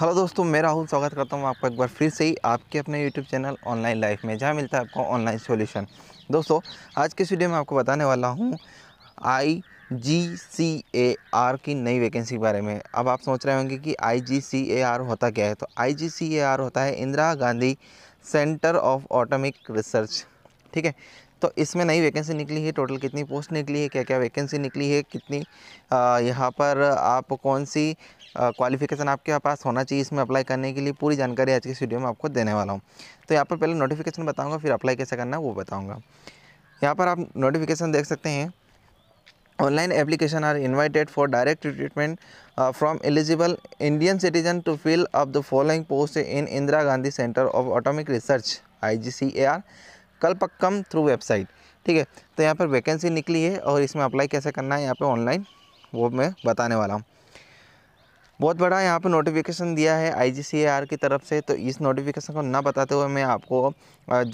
hello दोस्तों मैं राहुल स्वागत करता हूँ आपका एक बार फिर से ही आपके अपने यूट्यूब चैनल ऑनलाइन लाइफ में जहाँ मिलता है आपको ऑनलाइन सॉल्यूशन दोस्तों आज के वीडियो में आपको बताने वाला हूँ आई जी सी ए आर की नई वैकेंसी के बारे में अब आप सोच रहे होंगे कि आई जी सी ए आर होता क्या है तो आई जी सी ए आर होता है Indira Gandhi centre of atomic research ठीक है तो इसमें नई वैकेंसी निकली है टोटल कितनी पोस्ट निकली है क्या क्या वैकेंसी निकली है कितनी यहाँ पर आप कौन सी क्वालिफिकेशन आपके पास होना चाहिए इसमें अप्लाई करने के लिए पूरी जानकारी आज की वीडियो में आपको देने वाला हूँ तो यहाँ पर पहले नोटिफिकेशन बताऊँगा फिर अप्लाई कैसे करना है वो बताऊँगा यहाँ पर आप नोटिफिकेशन देख सकते हैं online for direct invited from eligible Indian citizen to fill up the following post in Indira Gandhi centre of atomic research I G C A R Kalpakkam through website ठीक है तो यहाँ पर वैकेंसी निकली है और इसमें अप्लाई कैसे करना है यहाँ पर ऑनलाइन वो मैं बताने वाला हूँ बहुत बड़ा यहाँ पे नोटिफिकेशन दिया है आईजीसीएआर की तरफ से तो इस नोटिफिकेशन को ना बताते हुए मैं आपको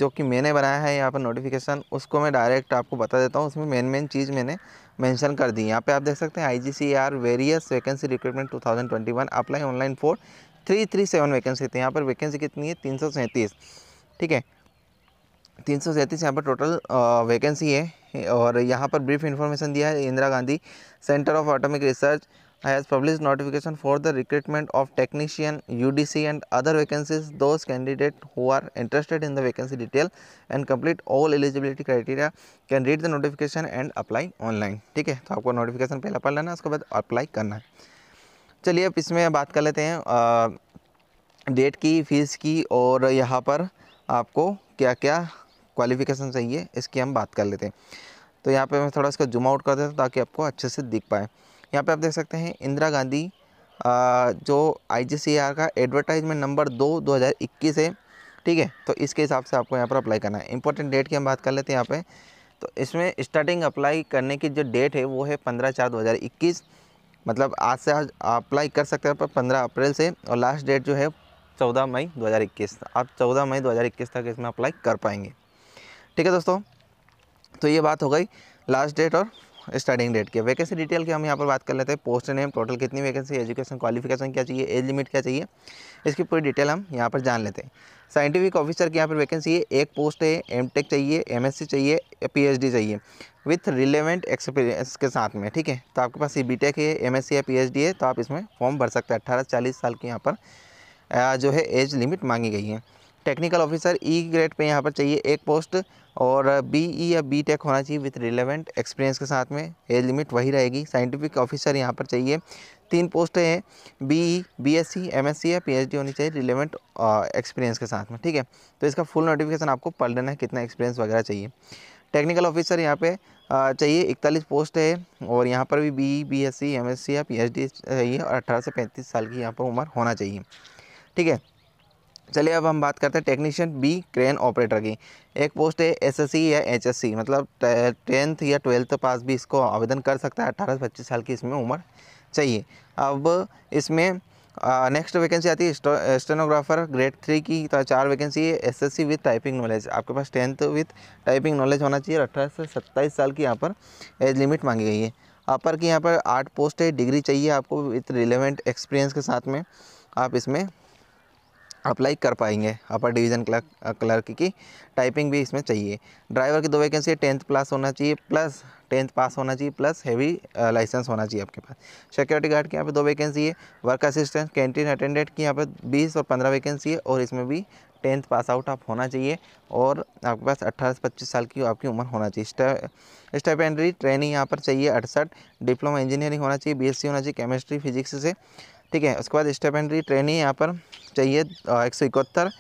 जो कि मैंने बनाया है यहाँ पर नोटिफिकेशन उसको मैं डायरेक्ट आपको बता देता हूँ उसमें मेन मेन चीज़ मैंने मेंशन कर दी यहाँ पे आप देख सकते हैं IGCAR various vacancy recruitment to apply online four three three seven vacancy थी यहाँ पर वैकेंसी कितनी है तीन ठीक है तीन सौ सैंतीस यहाँ पर टोटल वैकेंसी है और यहाँ पर ब्रीफ इन्फॉर्मेशन दिया है Indira Gandhi centre of atomic research has publish notification for the recruitment of technician U D C and other vacancies those candidate who are interested in the vacancy detail and complete all eligibility criteria can read the notification and apply online ठीक है तो आपको notification पहला पढ़ लेना है उसके बाद अप्लाई करना है चलिए अब इसमें बात कर लेते हैं डेट की फीस की और यहाँ पर आपको क्या क्या क्वालिफिकेशन चाहिए इसकी हम बात कर लेते हैं तो यहाँ पे मैं थोड़ा इसका जूम आउट कर देता हूँ ताकि आपको अच्छे से दिख पाए यहाँ पे आप देख सकते हैं इंदिरा गांधी जो आई का एडवर्टाइजमेंट नंबर दो दो है ठीक है तो इसके हिसाब से आपको यहाँ पर अप्लाई करना है इंपॉर्टेंट डेट की हम बात कर लेते हैं यहाँ पर तो इसमें स्टार्टिंग अप्लाई करने की जो डेट है वो है पंद्रह चार दो हज़ार इक्कीस मतलब आज से आज अप्लाई कर सकते हैं पर पंद्रह अप्रैल से और लास्ट डेट जो है चौदह मई दो हज़ार इक्कीस आप चौदह मई दो हज़ार इक्कीस तक इसमें अप्लाई कर पाएंगे ठीक है दोस्तों तो ये बात हो गई लास्ट डेट और स्टार्टिंग डेट की वैकेंसी डिटेल की हम यहाँ पर बात कर लेते हैं पोस्ट नेम टोटल कितनी वैकेंसी एजुकेशन क्वालिफिकेशन क्या चाहिए एज लिमिट क्या चाहिए इसकी पूरी डिटेल हम यहाँ पर जान लेते हैं साइंटिफिक ऑफिसर की यहाँ पर वैकेंसी है एक पोस्ट है एम टेक चाहिए एम चाहिए पी चाहिए विथ रिलेवेंट एक्सपीरियंस के साथ में ठीक है तो आपके पास ये बी टेक है एम या पी है तो आप इसमें फॉर्म भर सकते हैं अट्ठारह चालीस साल की यहाँ पर जो है एज लिमिट मांगी गई है टेक्निकल ऑफिसर ई ग्रेड पे यहाँ पर चाहिए एक पोस्ट और बी ई या बी टेक होना चाहिए विथ रिलेवेंट एक्सपीरियंस के साथ में एज लिमिट वही रहेगी साइंटिफिक ऑफिसर यहाँ पर चाहिए तीन पोस्ट हैं B E B S C M S C या पी एच डी होनी चाहिए रिलेवेंट एक्सपीरियंस के साथ में ठीक है तो इसका फुल नोटिफिकेशन आपको पढ़ लेना है कितना एक्सपीरियंस वगैरह चाहिए टेक्निकल ऑफिसर यहाँ पे चाहिए इकतालीस पोस्ट है और यहाँ पर भी B B S C M S C या पी एच डी चाहिए और अट्ठारह से पैंतीस साल की यहाँ पर उम्र होना चाहिए ठीक है चलिए अब हम बात करते हैं टेक्नीशियन बी क्रेन ऑपरेटर की एक पोस्ट है एसएससी या एचएससी मतलब टेंथ या ट्वेल्थ पास भी इसको आवेदन कर सकता है अट्ठारह से पच्चीस साल की इसमें उम्र चाहिए अब इसमें नेक्स्ट वैकेंसी आती है स्टेनोग्राफर ग्रेड थ्री की तो चार वैकेंसी है एस विथ टाइपिंग नॉलेज आपके पास टेंथ विथ टाइपिंग नॉलेज होना चाहिए अट्ठारह से सत्ताईस साल की यहाँ पर एज लिमिट मांगी गई है अपर की यहाँ पर आठ पोस्ट है डिग्री चाहिए आपको विथ रिलेवेंट एक्सपीरियंस के साथ में आप इसमें अप्लाई कर पाएंगे अपर डिवीज़न क्लर्क क्लर्क की टाइपिंग भी इसमें चाहिए ड्राइवर की दो वैकेंसी है टेंथ प्लस होना चाहिए प्लस टेंथ पास होना चाहिए प्लस हैवी लाइसेंस होना चाहिए आपके पास सिक्योरिटी गार्ड की यहाँ पे दो वैकेंसी है वर्क असिस्टेंट कैंटीन अटेंडेंट की यहाँ पे बीस और पंद्रह वैकेंसी है और इसमें भी टेंथ पास आउट आप होना चाहिए और आपके पास अट्ठारह से पच्चीस साल की आपकी उम्र होना चाहिए स्टेपेंडरी ट्रेनिंग यहाँ पर चाहिए अड़सठ डिप्लोमा इंजीनियरिंग होना चाहिए बी होना चाहिए केमिस्ट्री फिजिक्स से ठीक है उसके बाद स्टेप ट्रेनिंग यहाँ पर चाहिए एक सौ इकहत्तर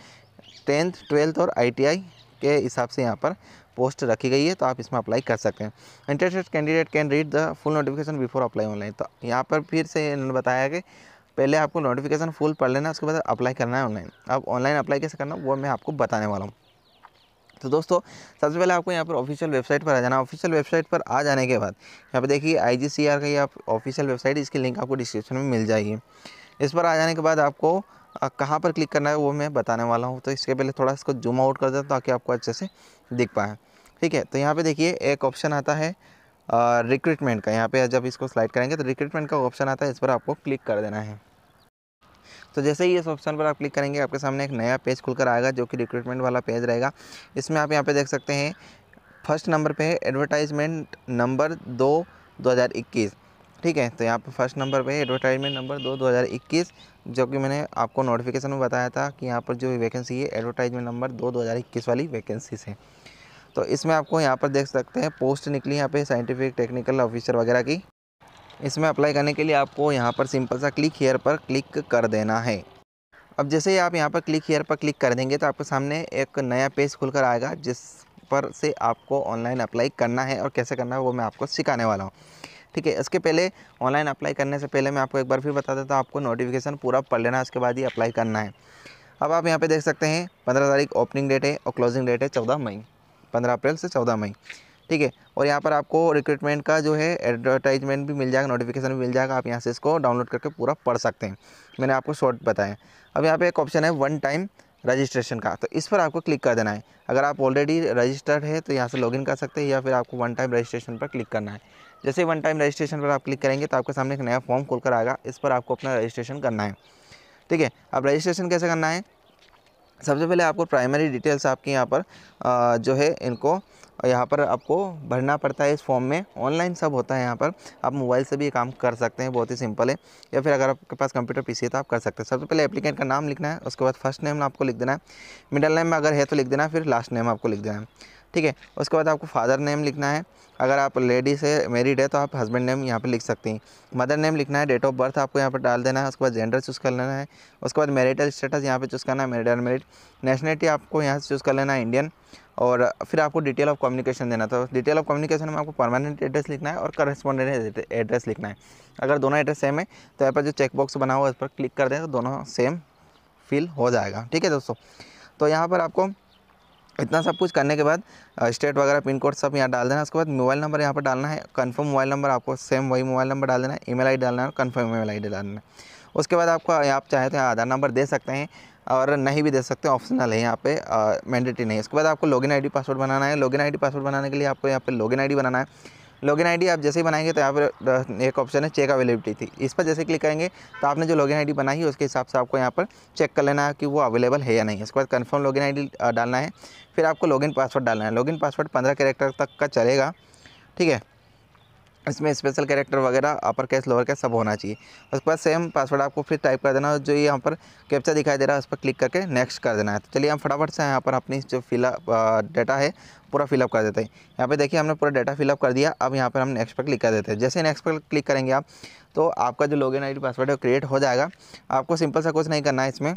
टेंथ ट्वेल्थ और आईटीआई के हिसाब से यहाँ पर पोस्ट रखी गई है तो आप इसमें अप्लाई कर सकते हैं interested candidate can read the full notification before apply online तो यहाँ पर फिर से इन्होंने बताया कि पहले आपको नोटिफिकेशन फुल पढ़ लेना उसके बाद अप्लाई करना है ऑनलाइन अब ऑनलाइन अप्लाई कैसे करना वो मैं आपको बताने वाला हूँ तो दोस्तों सबसे पहले आपको यहाँ पर ऑफिशियल वेबसाइट पर आ जाना ऑफिशियल वेबसाइट पर आ जाने के बाद यहाँ पर देखिए आई का ये आप ऑफिशियल वेबसाइट इसकी लिंक आपको डिस्क्रिप्शन में मिल जाएगी इस पर आ जाने के बाद आपको कहाँ पर क्लिक करना है वो मैं बताने वाला हूँ तो इसके पहले थोड़ा इसको जूम आउट कर देता हूँ ताकि आपको अच्छे से दिख पाए ठीक है तो यहाँ पर देखिए एक ऑप्शन आता है रिक्रूटमेंट का यहाँ पर जब इसको स्लाइड करेंगे तो रिक्रूटमेंट का ऑप्शन आता है इस पर आपको क्लिक कर देना है तो जैसे ही इस ऑप्शन पर आप क्लिक करेंगे आपके सामने एक नया पेज खुलकर आएगा जो कि रिक्रूटमेंट वाला पेज रहेगा इसमें आप यहाँ पे देख सकते हैं फर्स्ट नंबर पे एडवर्टाइजमेंट नंबर दो 2021 ठीक है तो यहाँ पे फर्स्ट नंबर पे एडवर्टाइजमेंट नंबर दो 2021 जो कि मैंने आपको नोटिफिकेशन में बताया था कि यहाँ पर जो वैकेंसी है एडवर्टाइजमेंट नंबर दो इक्कीस वाली वैकेंसीज है तो इसमें आपको यहाँ पर देख सकते हैं पोस्ट निकली यहाँ पे साइंटिफिक टेक्निकल ऑफिसर वगैरह की इसमें अप्लाई करने के लिए आपको यहाँ पर सिंपल सा क्लिक हेयर पर क्लिक कर देना है अब जैसे ही आप यहाँ पर क्लिक हेयर पर क्लिक कर देंगे तो आपके सामने एक नया पेज खुलकर आएगा जिस पर से आपको ऑनलाइन अप्लाई करना है और कैसे करना है वो मैं आपको सिखाने वाला हूँ ठीक है इसके पहले ऑनलाइन अप्लाई करने से पहले मैं आपको एक बार फिर बता देता हूँ आपको नोटिफिकेशन पूरा पढ़ लेना है उसके बाद ही अप्लाई करना है अब आप यहाँ पे देख सकते हैं पंद्रह तारीख ओपनिंग डेट है और क्लोजिंग डेट है चौदह मई पंद्रह अप्रैल से चौदह मई ठीक है और यहाँ पर आपको रिक्रूटमेंट का जो है एडवर्टाइजमेंट भी मिल जाएगा नोटिफिकेशन भी मिल जाएगा आप यहाँ से इसको डाउनलोड करके पूरा पढ़ सकते हैं मैंने आपको शॉर्ट बताया अब यहाँ पे एक ऑप्शन है वन टाइम रजिस्ट्रेशन का तो इस पर आपको क्लिक कर देना है अगर आप ऑलरेडी रजिस्टर्ड है तो यहाँ से लॉगिन कर सकते हैं या फिर आपको वन टाइम रजिस्ट्रेशन पर क्लिक करना है जैसे वन टाइम रजिस्ट्रेशन पर आप क्लिक करेंगे तो आपके सामने एक नया फॉर्म खुलकर आएगा इस पर आपको अपना रजिस्ट्रेशन करना है ठीक है अब रजिस्ट्रेशन कैसे करना है सबसे पहले आपको प्राइमरी डिटेल्स आपके यहाँ पर जो है इनको और यहाँ पर आपको भरना पड़ता है इस फॉर्म में ऑनलाइन सब होता है यहाँ पर आप मोबाइल से भी ये काम कर सकते हैं बहुत ही सिंपल है या फिर अगर आपके पास कंप्यूटर पीसी है तो आप कर सकते हैं सबसे पहले एप्लीकेंट का नाम लिखना है उसके बाद फर्स्ट नेम आपको लिख देना है मिडल नेम में अगर है तो लिख देना है फिर लास्ट नेम आपको लिख देना है ठीक है उसके बाद आपको फादर नेम लिखना है अगर आप लेडीज़ है मेरिड है तो आप हस्बैंड नेम यहाँ पे लिख सकती हैं मदर नेम लिखना है डेट ऑफ बर्थ आपको यहाँ पर डाल देना है उसके बाद जेंडर चूज़ कर लेना है उसके बाद मैरिटल स्टेटस यहाँ पे चूज़ करना है मेरिड अनमेरिड नेशनलिटी आपको यहाँ से चूज़ कर लेना है इंडियन और फिर आपको डिटेल ऑफ कम्युनिकेशन देना तो डिटेल ऑफ कम्युनिकेशन में आपको परमानेंट एड्रेस लिखना है और करस्पॉन्डेंट एड्रेस लिखना है अगर दोनों एड्रेस सेम है तो यहाँ पर जो चेकबॉक्स बना हुआ है उस पर क्लिक कर दें तो दोनों सेम फील हो जाएगा ठीक है दोस्तों तो यहाँ पर आपको इतना सब कुछ करने के बाद स्टेट वगैरह पिन कोड सब यहाँ डाल देना उसके बाद मोबाइल नंबर यहाँ पर डालना है कंफर्म मोबाइल नंबर आपको सेम वही मोबाइल नंबर डाल देना है ईमेल डी डालना है ई कंफर्म आई डी डालना है उसके बाद आपको आप चाहे तो आधार नंबर दे सकते हैं और नहीं भी दे सकते ऑप्शनल है यहाँ पे मैंडेटरी नहीं है उसके बाद आपको लॉगिन आईडी पासवर्ड बनाना है लॉगिन आईडी पासवर्ड बनाने के लिए आपको यहाँ पे लॉगिन आईडी बनाना है लॉगिन आईडी आप जैसे ही बनाएंगे तो यहाँ पर एक ऑप्शन है चेक अवेलेबिलिटी थी इस पर जैसे क्लिक करेंगे तो आपने जो लॉगिन आईडी बनाई है उसके हिसाब से आपको यहाँ पर चेक कर लेना है कि वो अवेलेबल है या नहीं उसके बाद कन्फर्म लॉगिन आईडी डालना है फिर आपको लॉगिन पासवर्ड डालना है लॉगिन पासवर्ड पंद्रह कैरेक्टर तक का चलेगा ठीक है इसमें स्पेशल कैरेक्टर वगैरह अपर कैश लोअर कैश सब होना चाहिए उसके बाद सेम पासवर्ड आपको फिर टाइप कर देना जो यहाँ पर कैप्चा दिखाई दे रहा है उस पर क्लिक करके नेक्स्ट कर देना है तो चलिए हम फटाफट से यहाँ पर अपनी जो फिलअप डाटा है पूरा फिलअप कर देते हैं यहाँ पे देखिए हमने पूरा डाटा फिलअप कर दिया अब यहाँ पर हम नेक्स्ट पर क्लिक कर देते हैं जैसे नेक्स्ट पर क्लिक करेंगे आप तो आपका जो लॉगिन इन पासवर्ड है क्रिएट हो जाएगा आपको सिंपल सा कुछ नहीं करना है इसमें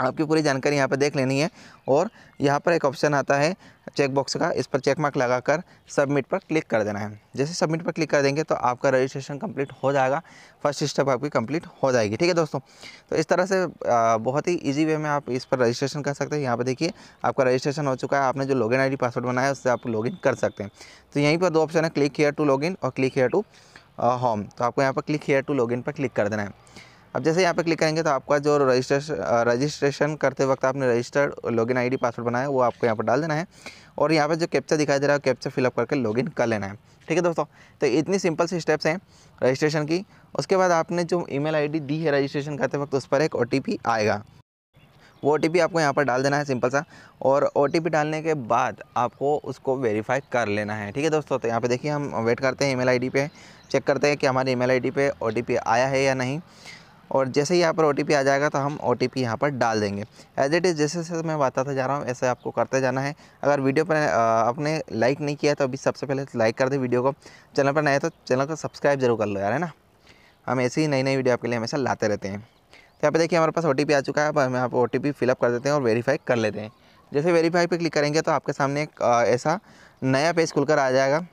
आपकी पूरी जानकारी यहाँ पर देख लेनी है और यहाँ पर एक ऑप्शन आता है चेक बॉक्स का इस पर चेक मार्क लगाकर सबमिट पर क्लिक कर देना है जैसे सबमिट पर क्लिक कर देंगे तो आपका रजिस्ट्रेशन कंप्लीट हो जाएगा फर्स्ट स्टेप आपकी कंप्लीट हो जाएगी ठीक है दोस्तों तो इस तरह से बहुत ही इजी वे में आप इस पर रजिस्ट्रेशन कर सकते हैं यहाँ पर देखिए आपका रजिस्ट्रेशन हो चुका है आपने जो लॉगिन आईडी पासवर्ड बनाया उससे आप लॉगिन कर सकते हैं तो यहीं पर दो ऑप्शन है क्लिक हेयर टू लॉगिन और क्लिक हेयर टू होम तो आपको यहाँ पर क्लिक हेयर टू लॉगिन पर क्लिक कर देना है अब जैसे यहाँ पे क्लिक करेंगे तो आपका जो रजिस्ट्रेशन रजिस्ट्रेशन करते वक्त आपने रजिस्टर्ड लॉगिन आईडी पासवर्ड बनाया वो आपको यहाँ पर डाल देना है और यहाँ पे जो कैप्चा दिखाई दे रहा है कैप्चा फिलअप करके लॉगिन कर लेना है ठीक है दोस्तों तो इतनी सिंपल सी स्टेप्स हैं रजिस्ट्रेशन की उसके बाद आपने जो ई मेल दी है रजिस्ट्रेशन करते वक्त उस पर एक ओ आएगा वो ओ आपको यहाँ पर डाल देना है सिंपल सा और ओ डालने के बाद आपको उसको वेरीफाई कर लेना है ठीक है दोस्तों तो यहाँ पे देखिए हम वेट करते हैं ईमेल आईडी पे चेक करते हैं कि हमारे ईमेल आईडी पे ओ आया है या नहीं और जैसे ही यहाँ पर ओ आ जाएगा तो हम ओ टी पी यहाँ पर डाल देंगे एज इट इज़ जैसे जैसे मैं बताता जा रहा हूँ ऐसे आपको करते जाना है अगर वीडियो पर आपने लाइक नहीं किया तो अभी सबसे पहले लाइक कर दें वीडियो को चैनल पर नए तो चैनल को सब्सक्राइब जरूर कर लो यार है ना हम ऐसे ही नई नई वीडियो आपके लिए हमेशा लाते रहते हैं तो यहाँ पर देखिए हमारे पास ओ आ चुका है अब हम यहाँ पर ओ फिलअप कर देते हैं और वेरीफाई कर लेते हैं जैसे वेरीफाई पर क्लिक करेंगे तो आपके सामने एक ऐसा नया पेज खुलकर आ जाएगा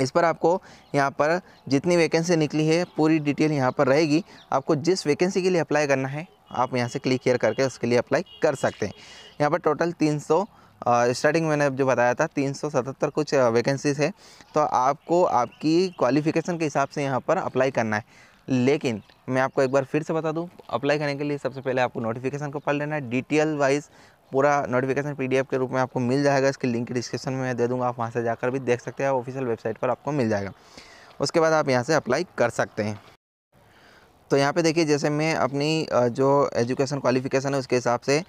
इस पर आपको यहाँ पर जितनी वैकेंसी निकली है पूरी डिटेल यहाँ पर रहेगी आपको जिस वैकेंसी के लिए अप्लाई करना है आप यहाँ से क्लिक हेयर करके उसके लिए अप्लाई कर सकते हैं यहाँ पर टोटल 300 स्टार्टिंग uh, मैंने जो बताया था 377 कुछ वैकेंसीज़ है तो आपको आपकी क्वालिफ़िकेशन के हिसाब से यहाँ पर अप्लाई करना है लेकिन मैं आपको एक बार फिर से बता दूं अप्लाई करने के लिए सबसे पहले आपको नोटिफिकेशन को पढ़ लेना है डिटेल वाइज पूरा नोटिफिकेशन पीडीएफ के रूप में आपको मिल जाएगा इसके लिंक डिस्क्रिप्शन में मैं दे दूँगा आप वहाँ से जाकर भी देख सकते हैं ऑफिशियल वेबसाइट पर आपको मिल जाएगा उसके बाद आप यहाँ से अप्लाई कर सकते हैं तो यहाँ पे देखिए जैसे मैं अपनी जो एजुकेशन क्वालिफिकेशन है उसके हिसाब से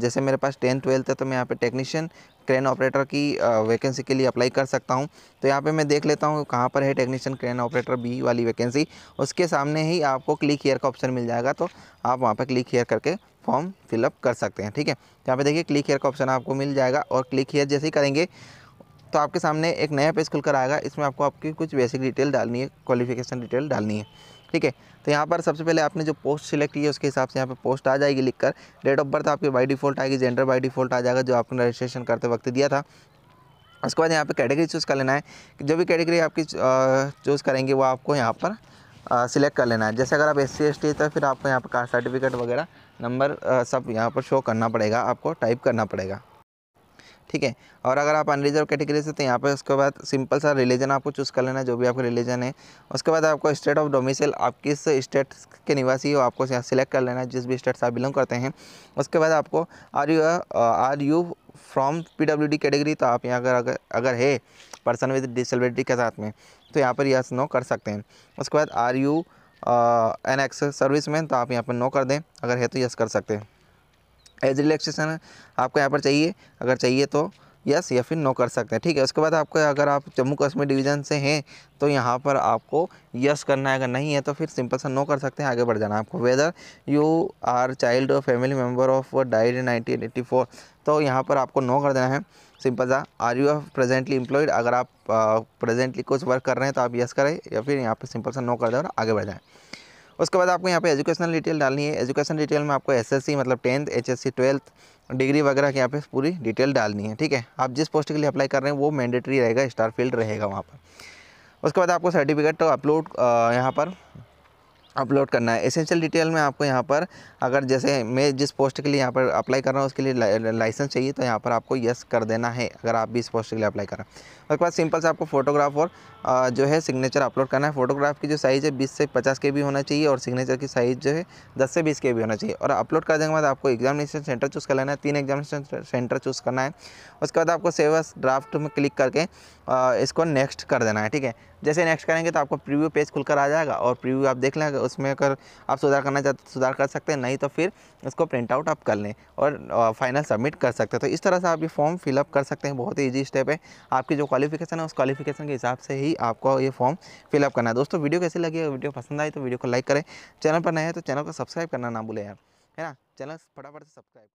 जैसे मेरे पास टेंथ ट्वेल्थ है तो मैं यहाँ पे टेक्नीशियन क्रेन ऑपरेटर की वैकेंसी के लिए अप्लाई कर सकता हूँ तो यहाँ पे मैं देख लेता हूँ कहाँ पर है टेक्नीशियन क्रेन ऑपरेटर बी वाली वैकेंसी उसके सामने ही आपको क्लिक हेयर का ऑप्शन मिल जाएगा तो आप वहाँ पर क्लिक हेयर करके फॉर्म फिलअप कर सकते हैं ठीक है यहाँ पे देखिए क्लिक हेयर का ऑप्शन आपको मिल जाएगा और क्लिक हेयर जैसे ही करेंगे तो आपके सामने एक नया पेज खुलकर आएगा इसमें आपको आपकी कुछ बेसिक डिटेल डालनी है क्वालिफिकेशन डिटेल डालनी है ठीक है तो यहाँ पर सबसे पहले आपने जो पोस्ट सिलेक्ट की है उसके हिसाब से यहाँ पर पोस्ट आ जाएगी लिखकर डेट ऑफ बर्थ आपकी बाई डिफ़ॉल्ट आएगी जेंडर बाई डिफ़ॉल्ट आ जाएगा जो आपने रजिस्ट्रेशन करते वक्त दिया था उसके बाद यहाँ पर कैटेगरी चूज़ कर लेना है जो भी कैटेगरी आपकी चूज़ करेंगे वो आपको यहाँ पर सिलेक्ट कर लेना है जैसे अगर आप एस सी एस टी है तो फिर आपको यहाँ पर कास्ट सर्टिफिकेट वगैरह नंबर सब यहाँ पर शो करना पड़ेगा आपको टाइप करना पड़ेगा ठीक है और अगर आप अनरिजर्व कैटेगरी से तो यहाँ पर उसके बाद सिंपल सा रिलीजन आपको चूज़ कर लेना जो भी आपका रिलीजन है उसके बाद आपको स्टेट ऑफ डोमिसल आप किस स्टेट के निवासी हो आपको यहाँ सिलेक्ट कर लेना है जिस भी स्टेट से आप बिलोंग करते हैं उसके बाद आपको are you are you from P W D category तो आप यहाँ अगर अगर अगर है पर्सन विद डिसबिलिटी के साथ में तो यहाँ पर यस नो कर सकते हैं उसके बाद are you an ex service में तो आप यहाँ पर नो कर दें अगर है तो यस कर सकते हैं एज रिलैक्सेशन आपको यहाँ पर चाहिए अगर चाहिए तो यस या फिर नो कर सकते हैं ठीक है उसके बाद आपको अगर आप जम्मू कश्मीर डिवीज़न से हैं तो यहाँ पर आपको यस करना है अगर नहीं है तो फिर सिंपल सा नो कर सकते हैं आगे बढ़ जाना आपको whether you are child family member of died nineteen eighty four तो यहाँ पर आपको नो कर देना है सिंपल सा आर यू प्रेजेंटली इंप्लॉयड अगर आप प्रेजेंटली कुछ वर्क कर रहे हैं तो आप यस करें या फिर यहाँ पे सिंपल सा नो कर दें और आगे बढ़ जाएँ उसके बाद आपको यहाँ पे एजुकेशनल डिटेल डालनी है एजुकेशन डिटेल में आपको एसएससी मतलब टेंथ एचएससी ट्वेल्थ डिग्री वगैरह की यहाँ पे पूरी डिटेल डालनी है ठीक है आप जिस पोस्ट के लिए अप्लाई कर रहे हैं वो मैंडेटरी रहेगा स्टार फील्ड रहेगा वहाँ पर उसके बाद आपको सर्टिफिकेट तो अपलोड यहाँ पर अपलोड करना है एसेंशियल डिटेल में आपको यहाँ पर अगर जैसे मैं जिस पोस्ट के लिए यहाँ पर अप्लाई कर रहा हूँ उसके लिए लाइसेंस चाहिए तो यहाँ पर आपको यस कर देना है अगर आप भी इस पोस्ट के लिए अप्लाई कर रहे हैं उसके बाद सिंपल से आपको फोटोग्राफ और जो है सिग्नेचर अपलोड करना है फोटोग्राफ की जो साइज़ है बीस से पचास के भी होना चाहिए और सिग्नेचर की साइज़ जो है दस से बीस के भी होना चाहिए और अपलोड कर देने के बाद आपको एग्जामिनेशन सेंटर चूज़ कर लेना है तीन एग्जामिनेशन सेंटर चूज़ करना है उसके बाद आपको सेवस ड्राफ्ट में क्लिक करके इसको नेक्स्ट कर देना है ठीक है जैसे नेक्स्ट करेंगे तो आपको प्रीव्यू पेज खुलकर आ जाएगा और प्रीव्यू आप देख लेंगे उसमें अगर आप सुधार करना चाहते तो सुधार कर सकते हैं नहीं तो फिर उसको प्रिंट आउट आप कर लें और फाइनल सबमिट कर सकते हैं तो इस तरह से आप ये फॉर्म फिलअप कर सकते हैं बहुत ही ईजी स्टेप है आपकी जो क्वालिफिकेशन है उस क्वालिफिकेशन के हिसाब से ही आपको ये फॉर्म फिलअप करना है दोस्तों वीडियो कैसी लगी वीडियो पसंद आई तो वीडियो को लाइक करें चैनल पर नए हैं तो चैनल को सब्सक्राइब करना ना भूलें यार है ना चैनल फटाफट से सब्सक्राइब